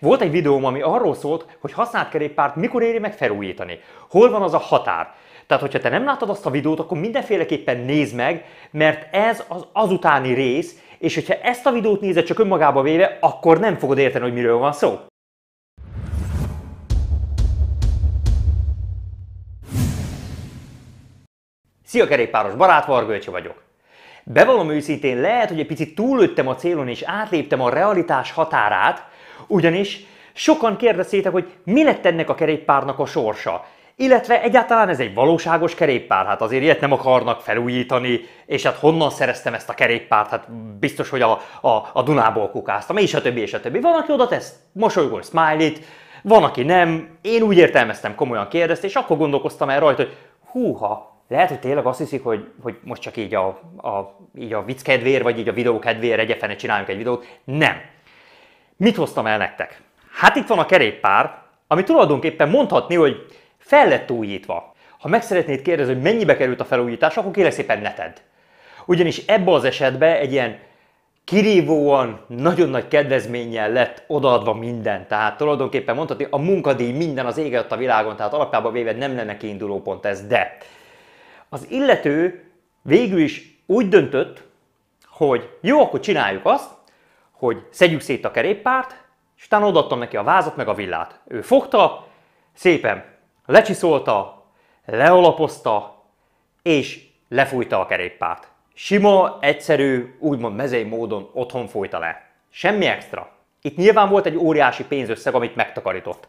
Volt egy videóm, ami arról szólt, hogy használt kerékpárt mikor éri meg felújítani. Hol van az a határ? Tehát, hogyha te nem látod azt a videót, akkor mindenféleképpen nézd meg, mert ez az azutáni rész, és hogyha ezt a videót nézed csak önmagába véve, akkor nem fogod érteni, hogy miről van szó. Szia kerékpáros barát, Vargölcsi vagyok. Bevallom őszintén, lehet, hogy egy picit túllőttem a célon és átléptem a realitás határát, ugyanis sokan kérdeztétek, hogy mi lett ennek a kerékpárnak a sorsa. Illetve egyáltalán ez egy valóságos kerékpár, hát azért ilyet nem akarnak felújítani, és hát honnan szereztem ezt a kerékpárt, hát biztos, hogy a, a, a Dunából kukáztam, és a többi, és a többi. Van, aki oda tesz mosolygó smiley van, aki nem. Én úgy értelmeztem, komolyan kérdezt, és akkor gondolkoztam el rajta, hogy húha, lehet, hogy tényleg azt hiszik, hogy, hogy most csak így a, a, így a vicc kedvéért, vagy így a videó kedvéért egyefene csináljunk egy videót. Nem. Mit hoztam el nektek? Hát itt van a kerékpár, ami tulajdonképpen mondhatni, hogy fel lett újítva. Ha meg szeretnéd kérdezni, hogy mennyibe került a felújítás, akkor kérlek szépen ne tedd. Ugyanis ebbe az esetben egy ilyen kirívóan, nagyon nagy kedvezménnyel lett odaadva minden. Tehát tulajdonképpen mondhatni, a munkadíj minden az ég a világon, tehát alapjában véve nem lenne kiinduló pont ez, de az illető végül is úgy döntött, hogy jó, akkor csináljuk azt, hogy szedjük szét a kerékpárt, és utána odaadtam neki a vázat meg a villát. Ő fogta, szépen lecsiszolta, lealapozta, és lefújta a kerékpárt. Sima, egyszerű, úgymond mezei módon otthon fújta le. Semmi extra. Itt nyilván volt egy óriási pénzösszeg, amit megtakarított.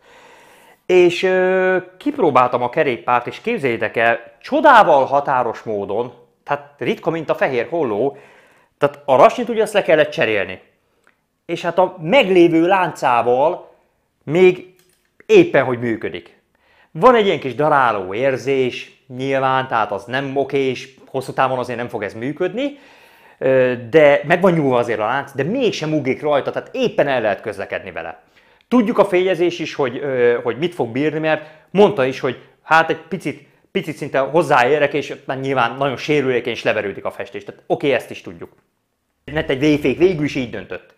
És ö, kipróbáltam a kerékpárt, és képzeljétek el, csodával határos módon, tehát ritka, mint a fehér holló, tehát a rasnyit ugye azt le kellett cserélni. És hát a meglévő láncával még éppen, hogy működik. Van egy ilyen kis daráló érzés, nyilván, tehát az nem oké és hosszú távon azért nem fog ez működni, de meg van nyúlva azért a lánc, de mégsem ugik rajta, tehát éppen el lehet közlekedni vele. Tudjuk a fényezés is, hogy, hogy mit fog bírni, mert mondta is, hogy hát egy picit, picit szinte hozzáérek, és már nyilván nagyon sérülékeny és leverődik a festés. Tehát oké, okay, ezt is tudjuk. Lett egy végfék, végül is így döntött.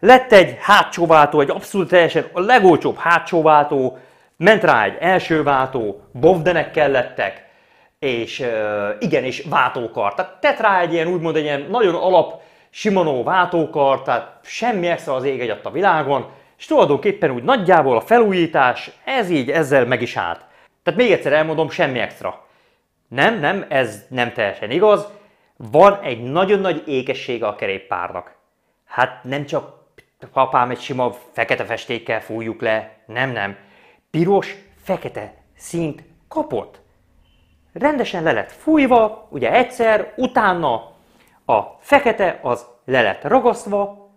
Lett egy hátsóváltó, egy abszolút teljesen a legolcsóbb hátsóváltó, ment rá egy elsőváltó, bovdenek kellettek, és igen, és váltókart. Tehát tett rá egy ilyen, úgymond egy ilyen nagyon alap Shimano váltókart, tehát semmi extra az ég egyet a világon, és tulajdonképpen úgy nagyjából a felújítás, ez így ezzel meg is állt. Tehát még egyszer elmondom, semmi extra. Nem, nem, ez nem teljesen igaz. Van egy nagyon nagy ékessége a kerékpárnak. Hát nem csak apám egy sima fekete festékkel fújjuk le, nem, nem. Piros, fekete szint kapott. Rendesen le lett fújva, ugye egyszer, utána a fekete az le lett ragasztva,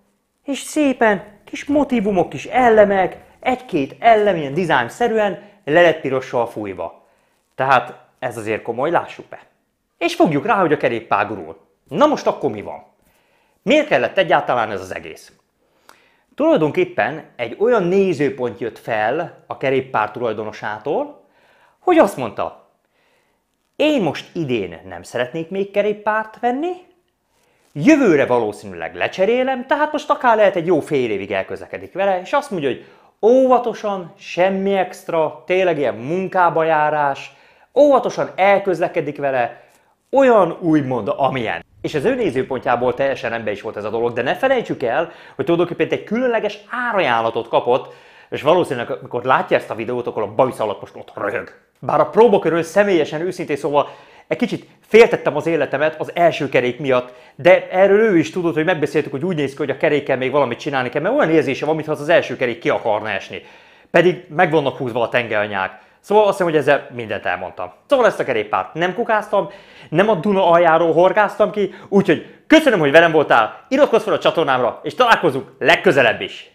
és szépen kis motivumok, kis elemek, egy-két elem ilyen szerűen le lett pirossal fújva. Tehát ez azért komoly, lássuk be. És fogjuk rá, hogy a kerékpár gurul. Na most akkor mi van? Miért kellett egyáltalán ez az egész? Tulajdonképpen egy olyan nézőpont jött fel a kerékpár tulajdonosától, hogy azt mondta, én most idén nem szeretnék még kerékpárt venni, Jövőre valószínűleg lecserélem, tehát most akár lehet egy jó fél évig elközlekedik vele, és azt mondja, hogy óvatosan, semmi extra, tényleg ilyen munkába járás, óvatosan elközlekedik vele, olyan úgymond amilyen. És az ő nézőpontjából teljesen nem is volt ez a dolog, de ne felejtsük el, hogy tulajdonképpen egy különleges árajánlatot kapott, és valószínűleg, amikor látja ezt a videót, akkor a bajsz alatt most ott röhög. Bár a próbakörül személyesen őszintén szóval egy kicsit féltettem az életemet az első kerék miatt, de erről ő is tudott, hogy megbeszéltük, hogy úgy néz ki, hogy a kerékkel még valamit csinálni kell, mert olyan érzése van, mintha az első kerék ki akarna esni. Pedig meg vannak húzva a tengelnyák. Szóval azt hiszem, hogy ezzel mindent elmondtam. Szóval ezt a kerékpárt nem kukáztam, nem a Duna aljáról horgáztam ki, úgyhogy köszönöm, hogy velem voltál, iratkozz fel a csatornámra, és találkozunk legközelebb is!